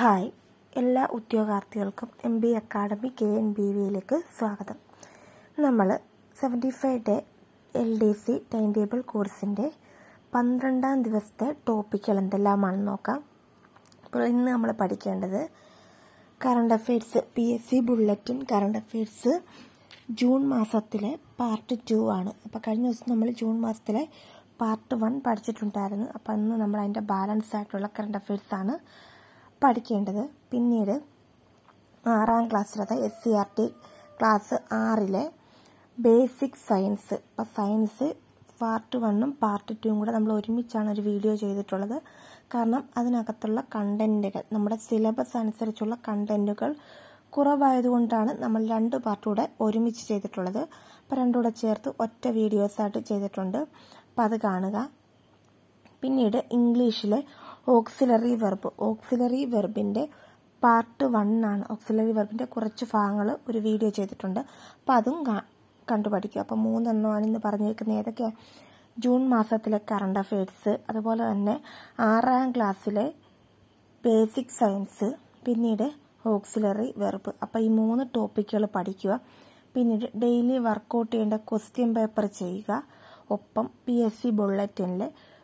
hi എല്ലാ ഉദ്യോഗാർത്ഥികൾക്കും M B academy K N B വിയിലേക്ക് സ്വാഗതം നമ്മൾ seventy five day L D C time table കോഴ്സിൻ്റെ പന്ത്രണ്ടാം ദിവസത്തെ ടോപ്പിക്കുകൾ എന്തെല്ലാമാണെന്ന് നോക്കാം അപ്പോൾ ഇന്ന് നമ്മൾ പഠിക്കേണ്ടത് current affairs P S C bulletin current affairs June മാസത്തിലെ പാർട്ട് ടു ആണ് അപ്പോൾ കഴിഞ്ഞ ദിവസം നമ്മൾ ജൂൺ മാസത്തിലെ പാർട്ട് വൺ പഠിച്ചിട്ടുണ്ടായിരുന്നു അപ്പോൾ ഇന്ന് നമ്മൾ അതിൻ്റെ ബാലൻസ് ആയിട്ടുള്ള കറണ്ട് അഫയേഴ്സാണ് ആണ് പഠിക്കേണ്ടത് പിന്നീട് ആറാം ക്ലാസ്സിലത്തെ S C R T class ആറിലെ ബേസിക് സയൻസ് അപ്പോൾ സയൻസ് പാർട്ട് വണ്ണും പാർട്ട് ടൂവും കൂടെ നമ്മൾ ഒരുമിച്ചാണ് ഒരു വീഡിയോ ചെയ്തിട്ടുള്ളത് കാരണം അതിനകത്തുള്ള കണ്ടൻറ്റുകൾ നമ്മുടെ സിലബസ് അനുസരിച്ചുള്ള കണ്ടൻറ്റുകൾ കുറവായതുകൊണ്ടാണ് നമ്മൾ രണ്ട് പാർട്ടൂടെ ഒരുമിച്ച് ചെയ്തിട്ടുള്ളത് അപ്പോൾ രണ്ടുകൂടെ ചേർത്ത് ഒറ്റ വീഡിയോസായിട്ട് ചെയ്തിട്ടുണ്ട് അപ്പം അത് കാണുക പിന്നീട് ഇംഗ്ലീഷിലെ ഓക്സിലറി വെർബ് ഓക്സിലറി വെർബിൻ്റെ പാർട്ട് വൺ ആണ് ഓക്സിലറി വെർബിൻ്റെ കുറച്ച് ഭാഗങ്ങൾ ഒരു വീഡിയോ ചെയ്തിട്ടുണ്ട് അപ്പോൾ അതും കണ്ടുപഠിക്കുക അപ്പോൾ മൂന്നെണ്ണമാണ് ഇന്ന് പറഞ്ഞിരിക്കുന്നത് ഏതൊക്കെയാണ് ജൂൺ മാസത്തിലെ കറണ്ട് അഫയേഴ്സ് അതുപോലെ തന്നെ ആറാം ക്ലാസ്സിലെ ബേസിക് സയൻസ് പിന്നീട് ഓക്സിലറി വെർബ് അപ്പോൾ ഈ മൂന്ന് ടോപ്പിക്കുകൾ പഠിക്കുക പിന്നീട് ഡെയിലി വർക്കൗട്ട് ചെയ്യേണ്ട ക്വസ്റ്റ്യൻ പേപ്പർ ചെയ്യുക ഒപ്പം പി എസ് സി ബുള്ളറ്റിനിൽ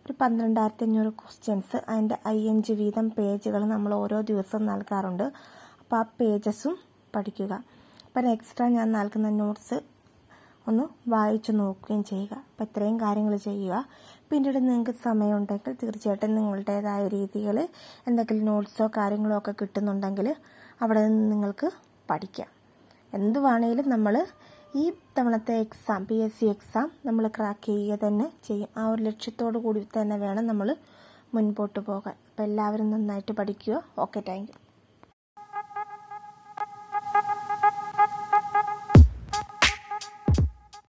ഒരു പന്ത്രണ്ടായിരത്തി അഞ്ഞൂറ് ക്വസ്റ്റ്യൻസ് അതിൻ്റെ ഐ എൻ ജി വീതം പേജുകൾ നമ്മൾ ഓരോ ദിവസവും നൽകാറുണ്ട് അപ്പോൾ ആ പേജസും പഠിക്കുക അപ്പം എക്സ്ട്രാ ഞാൻ നൽകുന്ന നോട്ട്സ് ഒന്ന് വായിച്ചു നോക്കുകയും ചെയ്യുക അപ്പം ഇത്രയും കാര്യങ്ങൾ ചെയ്യുക പിന്നീട് നിങ്ങൾക്ക് സമയമുണ്ടെങ്കിൽ തീർച്ചയായിട്ടും നിങ്ങളുടേതായ രീതിയിൽ എന്തെങ്കിലും നോട്ട്സോ കാര്യങ്ങളോ ഒക്കെ കിട്ടുന്നുണ്ടെങ്കിൽ അവിടെ നിന്ന് നിങ്ങൾക്ക് പഠിക്കാം എന്തുവാണേലും നമ്മൾ ഈ തവണത്തെ exam P S C exam നമ്മൾ ക്രാക്ക് ചെയ്യുക തന്നെ ചെയ്യും ആ ഒരു ലക്ഷ്യത്തോടു കൂടി തന്നെ വേണം നമ്മൾ മുൻപോട്ട് പോകാൻ അപ്പോൾ എല്ലാവരും നന്നായിട്ട് പഠിക്കുക ഓക്കെ താങ്ക്